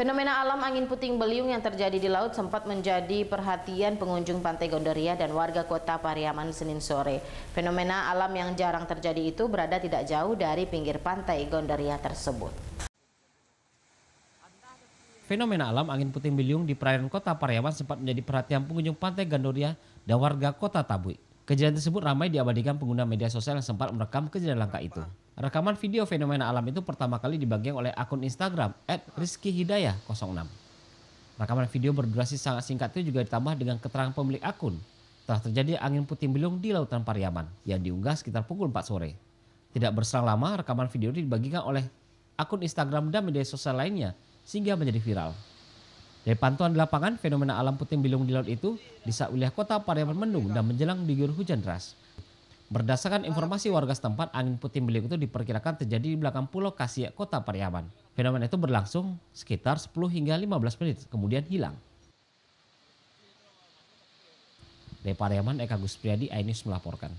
Fenomena alam angin puting beliung yang terjadi di laut sempat menjadi perhatian pengunjung Pantai Gondoria dan warga kota Pariaman Senin sore. Fenomena alam yang jarang terjadi itu berada tidak jauh dari pinggir pantai Gondoria tersebut. Fenomena alam angin puting beliung di perairan kota Pariaman sempat menjadi perhatian pengunjung Pantai Gondoria dan warga kota Tabui. Kejadian tersebut ramai diabadikan pengguna media sosial yang sempat merekam kejadian langka itu. Rekaman video fenomena alam itu pertama kali dibagikan oleh akun Instagram rizkihidayah 06 Rekaman video berdurasi sangat singkat itu juga ditambah dengan keterangan pemilik akun. Telah terjadi angin puting beliung di Lautan Pariaman yang diunggah sekitar pukul 4 sore. Tidak berselang lama, rekaman video ini dibagikan oleh akun Instagram dan media sosial lainnya sehingga menjadi viral. Dari pantauan di lapangan, fenomena alam puting beliung di laut itu di saat wilayah kota Pariaman mendung dan menjelang diguyur hujan deras. Berdasarkan informasi warga setempat, angin puting beliung itu diperkirakan terjadi di belakang pulau Kasiak, kota Pariaman. Fenomena itu berlangsung sekitar 10 hingga 15 menit, kemudian hilang. Dari Pariaman, Eka Gus Priadi, INews melaporkan.